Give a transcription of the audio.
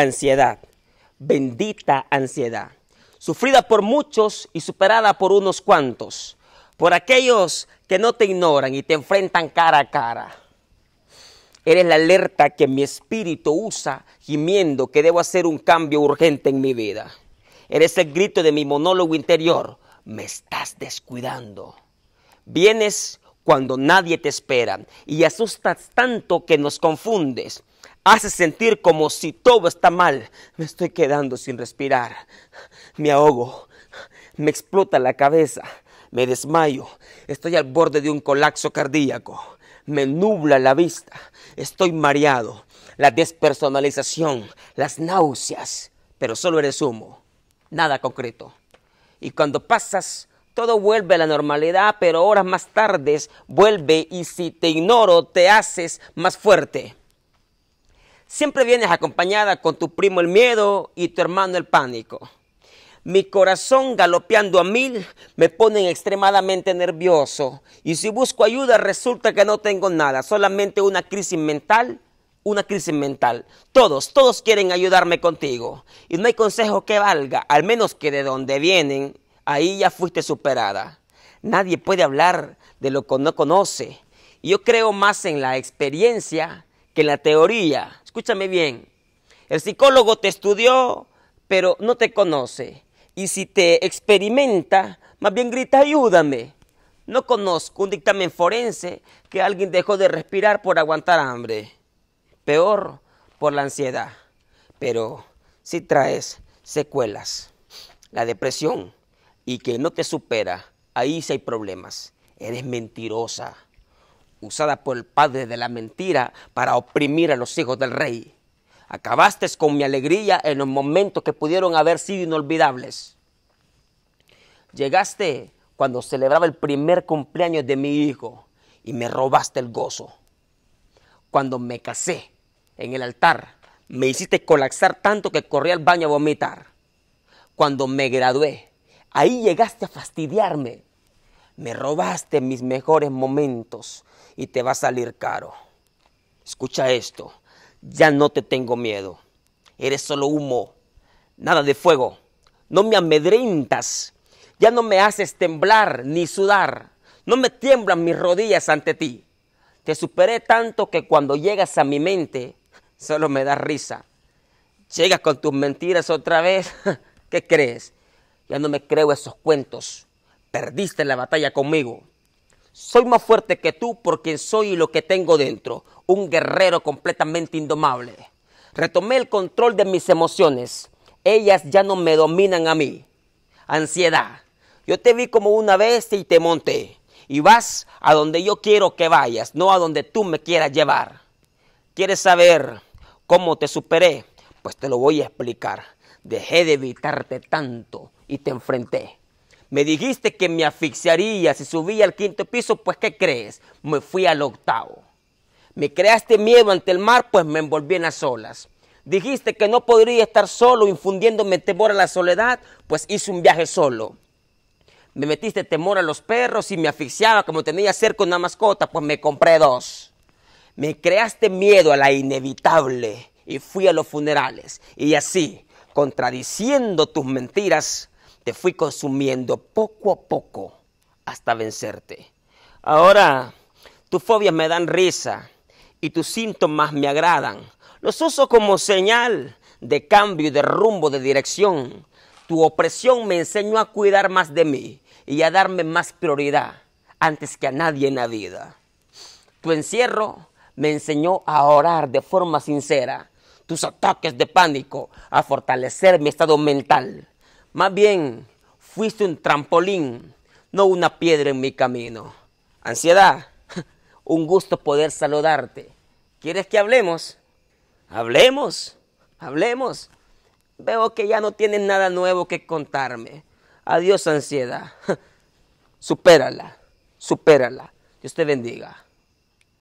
ansiedad, bendita ansiedad, sufrida por muchos y superada por unos cuantos, por aquellos que no te ignoran y te enfrentan cara a cara. Eres la alerta que mi espíritu usa gimiendo que debo hacer un cambio urgente en mi vida. Eres el grito de mi monólogo interior. Me estás descuidando. Vienes cuando nadie te espera y asustas tanto que nos confundes hace sentir como si todo está mal. Me estoy quedando sin respirar. Me ahogo. Me explota la cabeza. Me desmayo. Estoy al borde de un colapso cardíaco. Me nubla la vista. Estoy mareado. La despersonalización. Las náuseas. Pero solo eres humo. Nada concreto. Y cuando pasas todo vuelve a la normalidad, pero horas más tarde vuelve y si te ignoro te haces más fuerte. Siempre vienes acompañada con tu primo el miedo y tu hermano el pánico. Mi corazón galopeando a mil me pone extremadamente nervioso y si busco ayuda resulta que no tengo nada, solamente una crisis mental, una crisis mental. Todos, todos quieren ayudarme contigo y no hay consejo que valga, al menos que de donde vienen, ahí ya fuiste superada. Nadie puede hablar de lo que no conoce. Y Yo creo más en la experiencia que en la teoría. Escúchame bien. El psicólogo te estudió, pero no te conoce. Y si te experimenta, más bien grita, ayúdame. No conozco un dictamen forense que alguien dejó de respirar por aguantar hambre. Peor, por la ansiedad. Pero si traes secuelas, la depresión y que no te supera, ahí sí hay problemas. Eres mentirosa usada por el padre de la mentira para oprimir a los hijos del rey. Acabaste con mi alegría en los momentos que pudieron haber sido inolvidables. Llegaste cuando celebraba el primer cumpleaños de mi hijo y me robaste el gozo. Cuando me casé en el altar, me hiciste colapsar tanto que corrí al baño a vomitar. Cuando me gradué, ahí llegaste a fastidiarme me robaste mis mejores momentos y te va a salir caro. Escucha esto, ya no te tengo miedo, eres solo humo, nada de fuego, no me amedrentas, ya no me haces temblar ni sudar, no me tiemblan mis rodillas ante ti. Te superé tanto que cuando llegas a mi mente solo me da risa. Llegas con tus mentiras otra vez, ¿qué crees? Ya no me creo esos cuentos perdiste la batalla conmigo. Soy más fuerte que tú por quien soy y lo que tengo dentro, un guerrero completamente indomable. Retomé el control de mis emociones. Ellas ya no me dominan a mí. Ansiedad. Yo te vi como una bestia y te monté. Y vas a donde yo quiero que vayas, no a donde tú me quieras llevar. ¿Quieres saber cómo te superé? Pues te lo voy a explicar. Dejé de evitarte tanto y te enfrenté. Me dijiste que me asfixiaría si subía al quinto piso, pues ¿qué crees? Me fui al octavo. Me creaste miedo ante el mar, pues me envolví en las olas. Dijiste que no podría estar solo infundiéndome temor a la soledad, pues hice un viaje solo. Me metiste temor a los perros y me asfixiaba como tenía cerca una mascota, pues me compré dos. Me creaste miedo a la inevitable y fui a los funerales. Y así, contradiciendo tus mentiras, te fui consumiendo poco a poco hasta vencerte. Ahora, tus fobias me dan risa y tus síntomas me agradan. Los uso como señal de cambio y de rumbo, de dirección. Tu opresión me enseñó a cuidar más de mí y a darme más prioridad antes que a nadie en la vida. Tu encierro me enseñó a orar de forma sincera. Tus ataques de pánico a fortalecer mi estado mental más bien, fuiste un trampolín, no una piedra en mi camino. Ansiedad, un gusto poder saludarte. ¿Quieres que hablemos? Hablemos, hablemos. Veo que ya no tienes nada nuevo que contarme. Adiós, ansiedad. Supérala, supérala. Dios te bendiga.